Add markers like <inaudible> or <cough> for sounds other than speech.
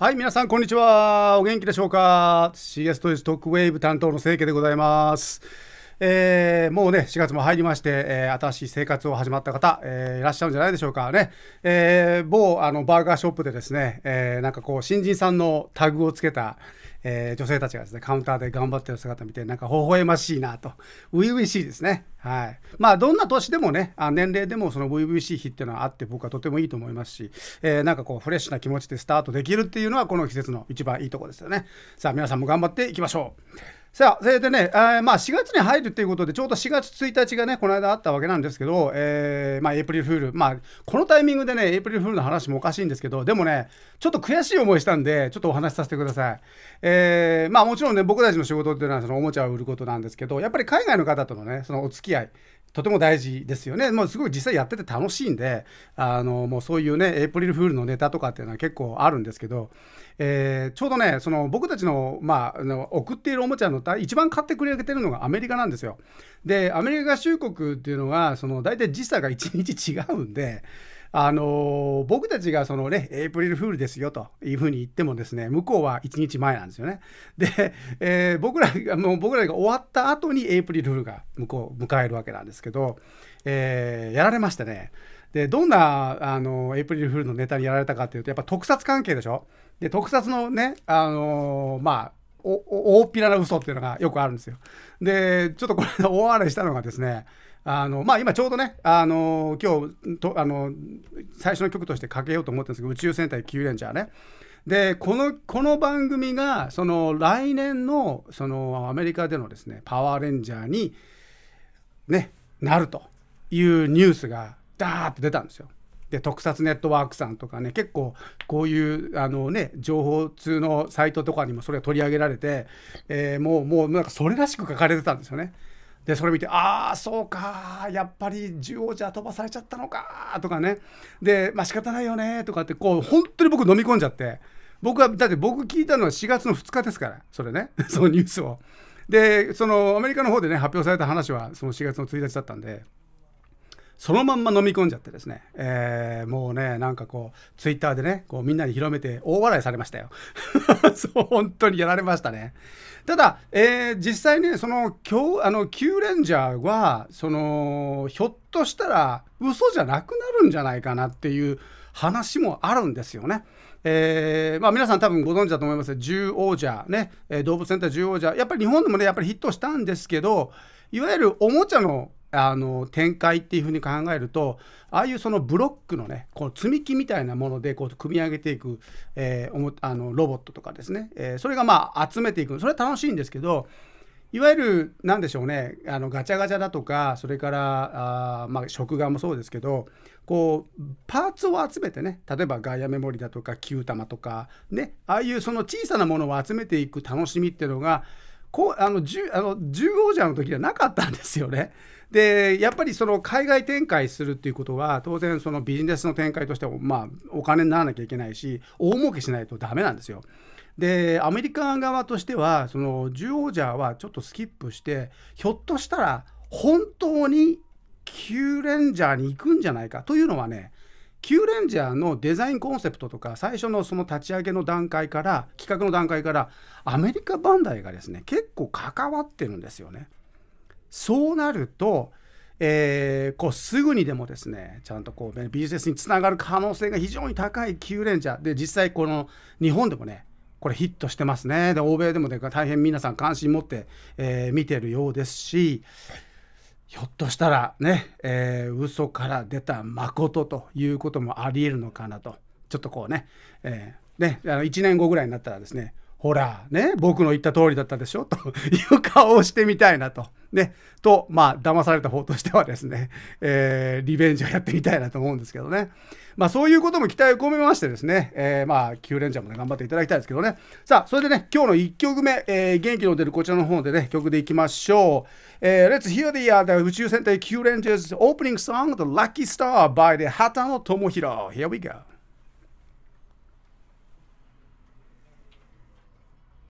はい、皆さん、こんにちは。お元気でしょうか ?CS トイズトックウェーブ担当の清家でございます。えー、もうね、4月も入りまして、えー、新しい生活を始まった方、えー、いらっしゃるんじゃないでしょうかね。えー、某あのバーガーショップでですね、えー、なんかこう、新人さんのタグをつけた、えー、女性たちがですね、カウンターで頑張ってる姿見て、なんか微笑ましいなと、初々しいですね。はい。まあ、どんな年でもね、あ年齢でもその初々しい日っていうのはあって、僕はとてもいいと思いますし、えー、なんかこう、フレッシュな気持ちでスタートできるっていうのは、この季節の一番いいとこですよね。さあ、皆さんも頑張っていきましょう。さあ、それでね、えー、まあ4月に入るということで、ちょうど4月1日がね、この間あったわけなんですけど、えー、まあエイプリルフール、まあこのタイミングでね、エイプリルフールの話もおかしいんですけど、でもね、ちょっと悔しい思いしたんで、ちょっとお話しさせてください。えー、まあもちろんね、僕たちの仕事っていうのはそのおもちゃを売ることなんですけど、やっぱり海外の方とのね、そのお付き合い、とても大事ですよね。もうすごい実際やってて楽しいんで、あのもうそういうね、エイプリルフールのネタとかっていうのは結構あるんですけど、えー、ちょうどね、その僕たちの,、まあ、の送っているおもちゃの一番買ってくれてるのがアメリカなんですよ。で、アメリカ合衆国っていうのは、その大体時差が1日違うんで、あの僕たちがそのね、エイプリルフールですよというふうに言ってもですね、向こうは1日前なんですよね。で、えー、僕らが、もう僕らが終わった後にエイプリルフールが向こう、迎えるわけなんですけど、えー、やられましたね。で、どんな、あの、エイプリルフールのネタにやられたかっていうと、やっぱ特撮関係でしょで、特撮のね、あのまあ、お大っぴらな嘘っていうのがよくあるんですよ。で、ちょっとこれ大笑いしたのがですね、あのまあ、今ちょうどね、あのー、今日とあのー、最初の曲としてかけようと思ってるんですけど、宇宙戦隊キューレンジャーね。で、この、この番組が、その来年の、そのアメリカでのですね、パワーレンジャーに、ね、なるというニュースが、ダーって出たんですよ。で、特撮ネットワークさんとかね、結構、こういう、あのね、情報通のサイトとかにもそれが取り上げられて、えー、もう、もう、なんかそれらしく書かれてたんですよね。でそれ見てああそうかやっぱり十王者飛ばされちゃったのかとかねでまあ仕方ないよねとかってこう本当に僕飲み込んじゃって僕はだって僕聞いたのは4月の2日ですからそれね <laughs> そのニュースを。でそのアメリカの方でね発表された話はその4月の1日だったんで。そのまんま飲み込んじゃってですね、えー、もうね、なんかこう、ツイッターでね、こうみんなに広めて大笑いされましたよ。<laughs> そう、本当にやられましたね。ただ、えー、実際ね、その、今日、あの、Q レンジャーは、その、ひょっとしたら、嘘じゃなくなるんじゃないかなっていう話もあるんですよね。えーまあ、皆さん多分ご存知だと思います10王者ね、えー、動物センター10王者やっぱり日本でもねやっぱりヒットしたんですけどいわゆるおもちゃのあの展開っていうふうに考えるとああいうそのブロックのねこう積み木みたいなものでこう組み上げていく、えー、あのロボットとかですね、えー、それがまあ集めていくそれは楽しいんですけどいわゆる何でしょうねあのガチャガチャだとかそれからあ、まあ、食玩もそうですけどこうパーツを集めてね例えばガイアメモリだとか9玉とかねああいうその小さなものを集めていく楽しみっていうのがこうあの10あの10王者の時はなかったんですよね。でやっぱりその海外展開するっていうことは当然そのビジネスの展開としてまあ、お金にならなきゃいけないし大儲けしないとダメなんですよ。でアメリカ側としてはその10王者はちょっとスキップしてひょっとしたら本当に9レンジャーに行くんじゃないかというのはね Q レンジャーのデザインコンセプトとか最初のその立ち上げの段階から企画の段階からアメリカバンダイがですね結構関わってるんですよね。そうなると、えー、こうすぐにでもですねちゃんとこう、ビジネスにつながる可能性が非常に高い Q レンジャーで実際この日本でもねこれヒットしてますねで欧米でも、ね、大変皆さん関心持って、えー、見てるようですし。ひょっとしたらね、えー、嘘から出た誠ということもありえるのかなとちょっとこうね,、えー、ねあの1年後ぐらいになったらですねほらね僕の言った通りだったでしょという顔をしてみたいなとね、と、まあ、騙された方としてはですね、<laughs> えー、リベンジをやってみたいなと思うんですけどね。まあ、そういうことも期待を込めましてですね、えー、まあ、9連チャンもね、頑張っていただきたいですけどね。さあ、それでね、今日の1曲目、えー、元気の出るこちらの方でね、曲でいきましょう。えー、Let's hear the,、u the 宇宙戦隊 Q レンジャーズ opening song The Lucky Star by the 畑野智弘。Here we go.